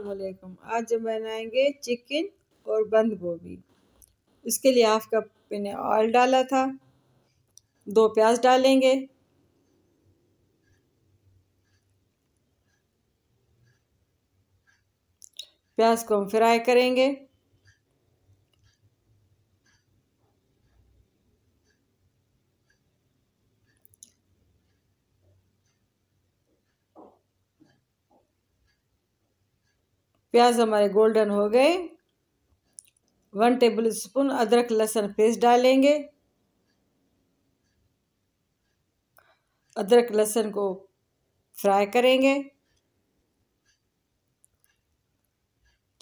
अस्सलाम आज हम बनाएंगे चिकन और बंद गोभी इसके लिए हाफ कप मैंने ऑयल डाला था दो प्याज डालेंगे प्याज को हम फ्राई करेंगे प्याज हमारे गोल्डन हो गए वन टेबल स्पून अदरक लहसुन पेस्ट डालेंगे अदरक लहसुन को फ्राई करेंगे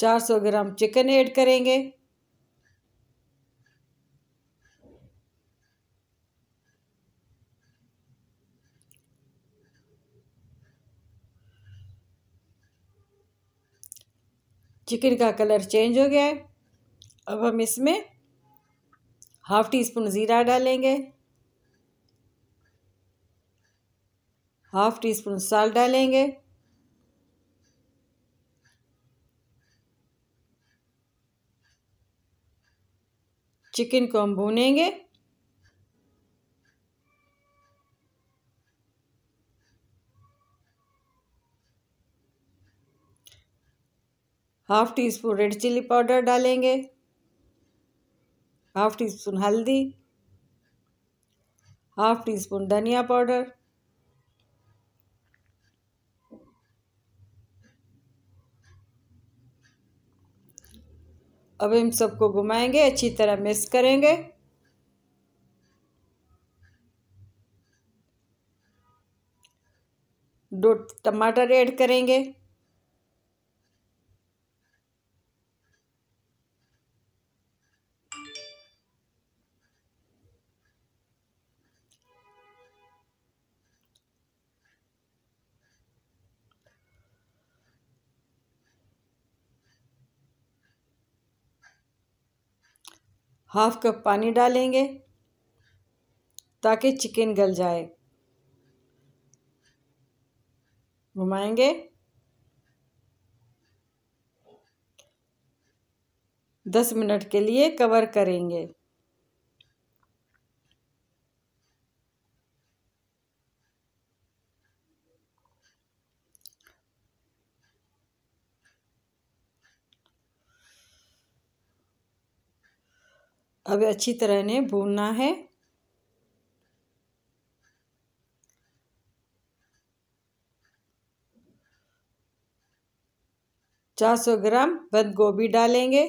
400 ग्राम चिकन ऐड करेंगे चिकन का कलर चेंज हो गया है अब हम इसमें हाफ़ टी स्पून ज़ीरा डालेंगे हाफ़ टी स्पून साल्ट डालेंगे चिकन को हम भूनेंगे half teaspoon red chilli powder डालेंगे हाफ टी स्पून हल्दी हाफ टी स्पून धनिया पाउडर अब इन सबको घुमाएंगे अच्छी तरह मिक्स करेंगे दो टमाटर ऐड करेंगे हाफ कप पानी डालेंगे ताकि चिकन गल जाए घुमाएंगे दस मिनट के लिए कवर करेंगे अब अच्छी तरह ने भूनना है चार सौ ग्राम बंद गोभी डालेंगे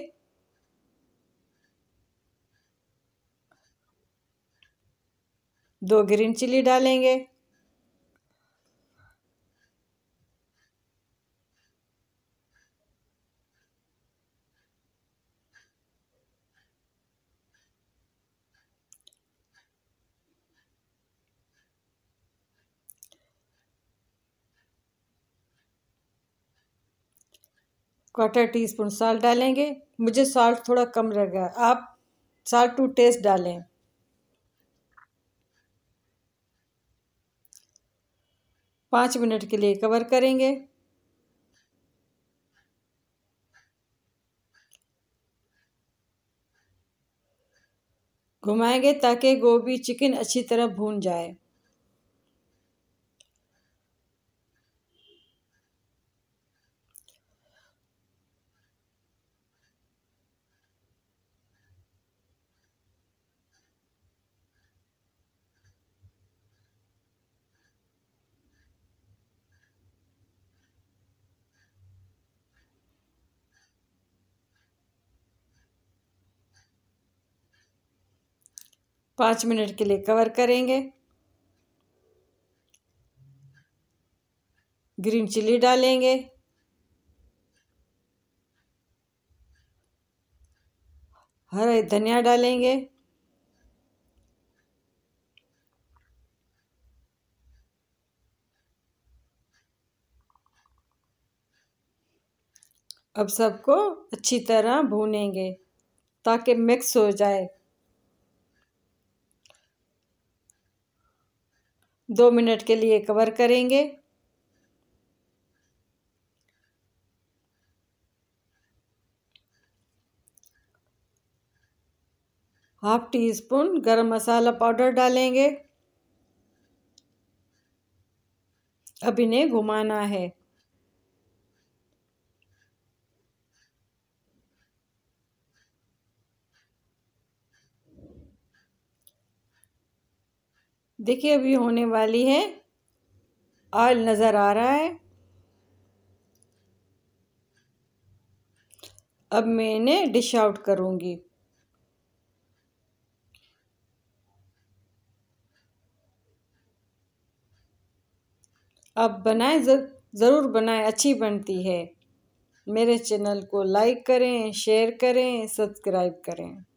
दो ग्रीन चिली डालेंगे क्वार्टर टी स्पून साल्ट डालेंगे मुझे साल्ट थोड़ा कम लग रहा है आप साल्ट टू टेस्ट डालें पाँच मिनट के लिए कवर करेंगे घुमाएंगे ताकि गोभी चिकन अच्छी तरह भून जाए पाँच मिनट के लिए कवर करेंगे ग्रीन चिली डालेंगे हरा धनिया डालेंगे अब सबको अच्छी तरह भूनेंगे ताकि मिक्स हो जाए दो मिनट के लिए कवर करेंगे हाफ टी स्पून गरम मसाला पाउडर डालेंगे अब इन्हें घुमाना है देखिए अभी होने वाली है ऑयल नज़र आ रहा है अब मैं इन्हें डिश आउट करूँगी अब बनाए ज़रूर बनाए अच्छी बनती है मेरे चैनल को लाइक करें शेयर करें सब्सक्राइब करें